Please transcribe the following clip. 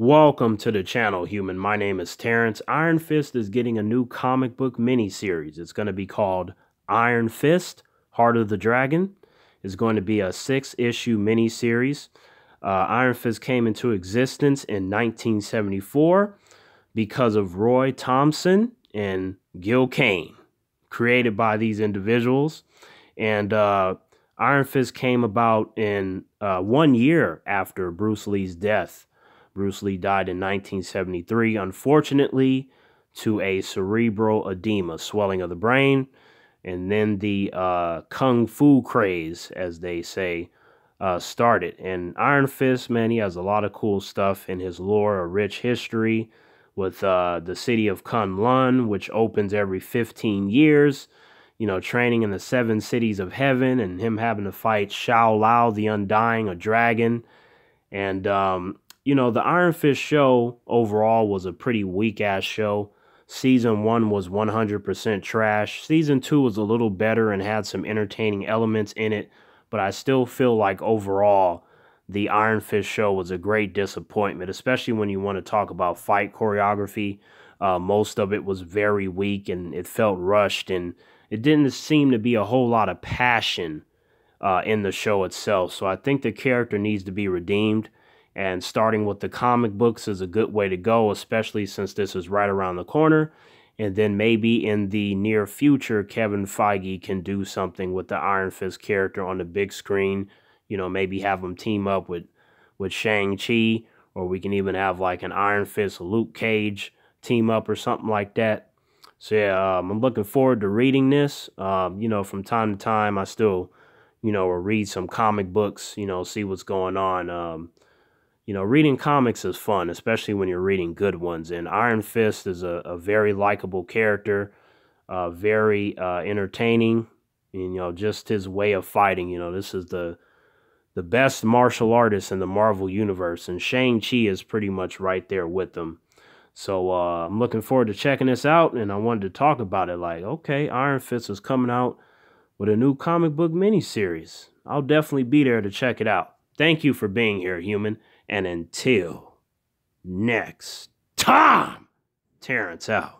Welcome to the channel, human. My name is Terrence. Iron Fist is getting a new comic book mini-series. It's going to be called Iron Fist, Heart of the Dragon. It's going to be a six-issue mini-series. Uh, Iron Fist came into existence in 1974 because of Roy Thompson and Gil Kane, created by these individuals. And uh, Iron Fist came about in uh, one year after Bruce Lee's death Bruce Lee died in 1973, unfortunately, to a cerebral edema, swelling of the brain, and then the uh, kung fu craze, as they say, uh, started. And Iron Fist, man, he has a lot of cool stuff in his lore, a rich history with uh, the city of Kunlun, which opens every 15 years. You know, training in the seven cities of heaven, and him having to fight Shao Lao, the Undying, a dragon. And um, you know, the Iron Fist show overall was a pretty weak ass show. Season one was 100% trash. Season two was a little better and had some entertaining elements in it, but I still feel like overall, the Iron Fist show was a great disappointment, especially when you want to talk about fight choreography. Uh, most of it was very weak and it felt rushed, and it didn't seem to be a whole lot of passion uh, in the show itself. So I think the character needs to be redeemed. And starting with the comic books is a good way to go, especially since this is right around the corner. And then maybe in the near future, Kevin Feige can do something with the Iron Fist character on the big screen. You know, maybe have him team up with, with Shang-Chi, or we can even have like an Iron Fist Luke Cage team up or something like that. So yeah, um, I'm looking forward to reading this. Um, you know, from time to time, I still, you know, read some comic books, you know, see what's going on. Um, you know, reading comics is fun, especially when you're reading good ones. And Iron Fist is a, a very likable character, uh, very uh, entertaining. And, you know, just his way of fighting. You know, this is the the best martial artist in the Marvel universe, and Shang Chi is pretty much right there with them. So uh, I'm looking forward to checking this out, and I wanted to talk about it. Like, okay, Iron Fist is coming out with a new comic book miniseries. I'll definitely be there to check it out. Thank you for being here, human. And until next time, Terrence out.